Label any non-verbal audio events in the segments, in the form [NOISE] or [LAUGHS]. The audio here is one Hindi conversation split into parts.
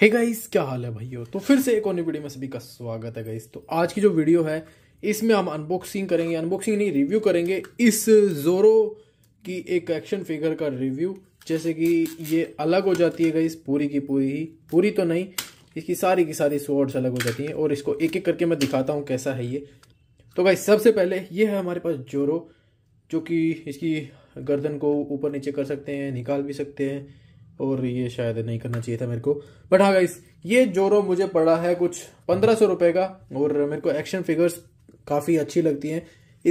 हे hey गाइस क्या हाल है भाइयों तो फिर से एक और वीडियो में सभी का स्वागत है गाइस तो आज की जो वीडियो है इसमें हम अनबॉक्सिंग करेंगे अनबॉक्सिंग नहीं रिव्यू करेंगे इस जोरो की एक एक्शन फिगर का रिव्यू जैसे कि ये अलग हो जाती है गाइस पूरी की पूरी ही पूरी तो नहीं इसकी सारी की सारी स्वर्ड्स अलग हो जाती हैं और इसको एक एक करके मैं दिखाता हूँ कैसा है ये तो गाइस सबसे पहले ये है हमारे पास जोरो जो कि इसकी गर्दन को ऊपर नीचे कर सकते हैं निकाल भी सकते हैं और ये शायद नहीं करना चाहिए था मेरे को बट हाँ गाइस ये जोरो मुझे पड़ा है कुछ पंद्रह सौ रुपये का और मेरे को एक्शन फिगर्स काफ़ी अच्छी लगती हैं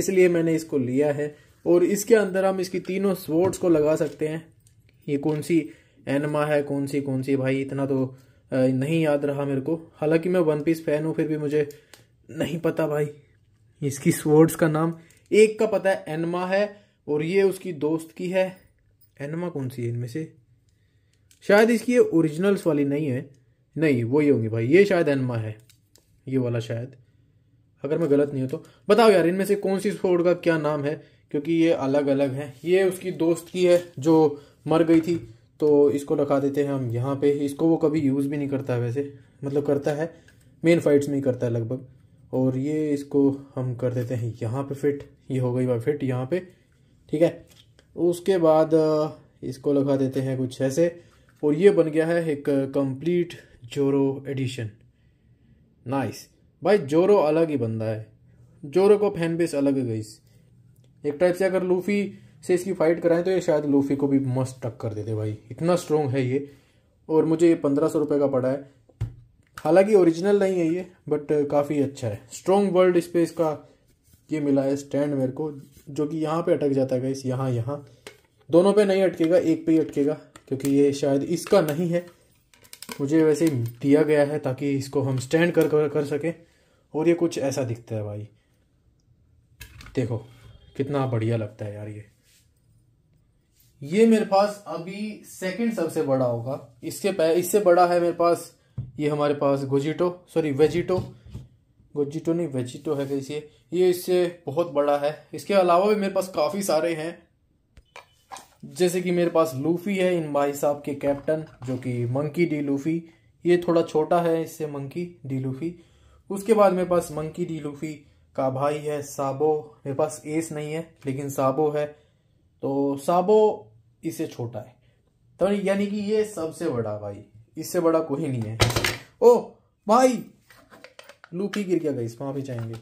इसलिए मैंने इसको लिया है और इसके अंदर हम इसकी तीनों स्वोर्ड्स को लगा सकते हैं ये कौन सी एनमा है कौन सी कौन सी भाई इतना तो नहीं याद रहा मेरे को हालांकि मैं वन पीस फैन हूँ फिर भी मुझे नहीं पता भाई इसकी स्वोर्ड्स का नाम एक का पता है एनमा है और ये उसकी दोस्त की है एनमा कौन सी है इनमें से शायद इसकी ये ओरिजिनल्स वाली नहीं है नहीं वही होंगी भाई ये शायद एनमा है ये वाला शायद अगर मैं गलत नहीं हूँ तो बताओ यार इनमें से कौन सी स्पोर्ट का क्या नाम है क्योंकि ये अलग अलग है ये उसकी दोस्त की है जो मर गई थी तो इसको रखा देते हैं हम यहाँ पे इसको वो कभी यूज़ भी नहीं करता वैसे मतलब करता है मेन फाइट्स में ही करता है लगभग और ये इसको हम कर देते हैं यहाँ पे फिट ये हो गई भाई फिट यहाँ पे ठीक है उसके बाद इसको लगा देते हैं कुछ ऐसे और ये बन गया है एक कंप्लीट जोरो एडिशन नाइस भाई जोरो अलग ही बंदा है जोरो को फैन बेस अलग है गई एक टाइप से अगर लूफी से इसकी फाइट कराएं तो ये शायद लूफी को भी मस्त टक्कर देते भाई इतना स्ट्रोंग है ये और मुझे ये पंद्रह सौ रुपये का पड़ा है हालांकि ओरिजिनल नहीं है ये बट काफ़ी अच्छा है स्ट्रोंग वर्ल्ड स्पेस का ये मिला है स्टैंड मेरे को जो कि यहाँ पे अटक जाता है इस यहाँ यहाँ दोनों पे नहीं अटकेगा एक पे ही अटकेगा क्योंकि ये शायद इसका नहीं है मुझे वैसे दिया गया है ताकि इसको हम स्टैंड कर कर, कर सकें और ये कुछ ऐसा दिखता है भाई देखो कितना बढ़िया लगता है यार ये ये मेरे पास अभी सेकंड सबसे बड़ा होगा इसके पह इससे बड़ा है मेरे पास ये हमारे पास गोजिटो सॉरी वेजिटो गोजिटो नहीं वेजिटो है कैसे ये इससे बहुत बड़ा है इसके अलावा भी मेरे पास काफ़ी सारे हैं जैसे कि मेरे पास लूफी है इन भाई साहब के कैप्टन जो कि मंकी डी लूफी ये थोड़ा छोटा है इससे मंकी डी लूफी उसके बाद मेरे पास मंकी डी लूफी का भाई है साबो मेरे पास एस नहीं है लेकिन साबो है तो साबो इससे छोटा है तो यानी कि ये सबसे बड़ा भाई इससे बड़ा कोई नहीं है ओ भाई लूफी गिर गया गई वहाँ भी चाहेंगे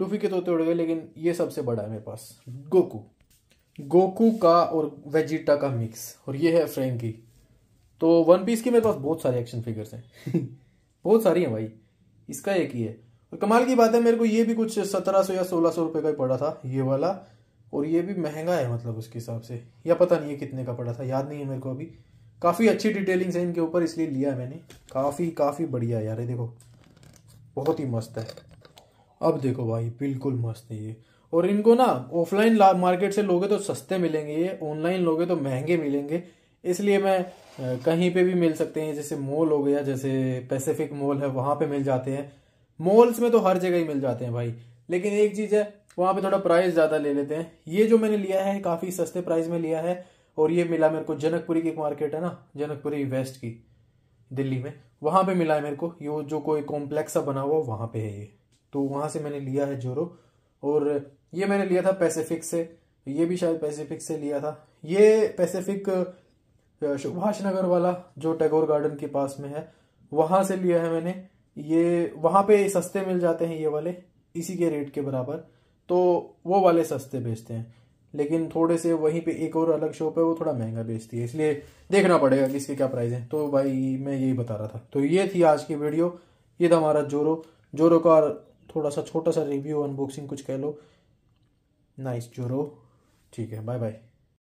लूफी के तोते उड़ गए लेकिन ये सबसे बड़ा है मेरे पास गोकू गोकू का और वेजिटा का मिक्स और ये है फ्रेंकी तो वन पीस के मेरे पास बहुत सारे एक्शन फिगर्स हैं [LAUGHS] बहुत सारी हैं भाई इसका एक ही है और कमाल की बात है मेरे को ये भी कुछ सत्रह सौ या सोलह सौ रुपये का ही पड़ा था ये वाला और ये भी महंगा है मतलब उसके हिसाब से या पता नहीं है कितने का पड़ा था याद नहीं है मेरे को अभी काफ़ी अच्छी डिटेलिंग्स है इनके ऊपर इसलिए लिया है मैंने काफ़ी काफ़ी बढ़िया यार ये देखो बहुत ही मस्त है अब देखो भाई बिल्कुल मस्त है ये और इनको ना ऑफलाइन मार्केट से लोगे तो सस्ते मिलेंगे ये ऑनलाइन लोगे तो महंगे मिलेंगे इसलिए मैं कहीं पे भी मिल सकते हैं जैसे मॉल हो गया जैसे पैसिफिक मॉल है वहां पे मिल जाते हैं मॉल्स में तो हर जगह ही मिल जाते हैं भाई लेकिन एक चीज़ है वहां पे थोड़ा प्राइस ज़्यादा ले लेते हैं ये जो मैंने लिया है काफ़ी सस्ते प्राइस में लिया है और ये मिला मेरे को जनकपुरी की एक मार्केट है ना जनकपुरी वेस्ट की दिल्ली में वहां पे मिला है मेरे को ये जो कोई कॉम्प्लेक्स सा बना हुआ वहां पे है ये तो वहां से मैंने लिया है जोरो और ये मैंने लिया था पैसिफिक से ये भी शायद पैसिफिक से लिया था ये पैसिफिक सुभाष नगर वाला जो टैगोर गार्डन के पास में है वहाँ से लिया है मैंने ये वहाँ पे सस्ते मिल जाते हैं ये वाले इसी के रेट के बराबर तो वो वाले सस्ते बेचते हैं लेकिन थोड़े से वहीं पे एक और अलग शॉप है वो थोड़ा महंगा बेचती है इसलिए देखना पड़ेगा कि इसके क्या प्राइस हैं तो भाई मैं यही बता रहा था तो ये थी आज की वीडियो ये था हमारा जोरो जोरो का थोड़ा सा छोटा सा रिव्यू अनबॉक्सिंग कुछ कह लो नाइस जोरो ठीक है बाय बाय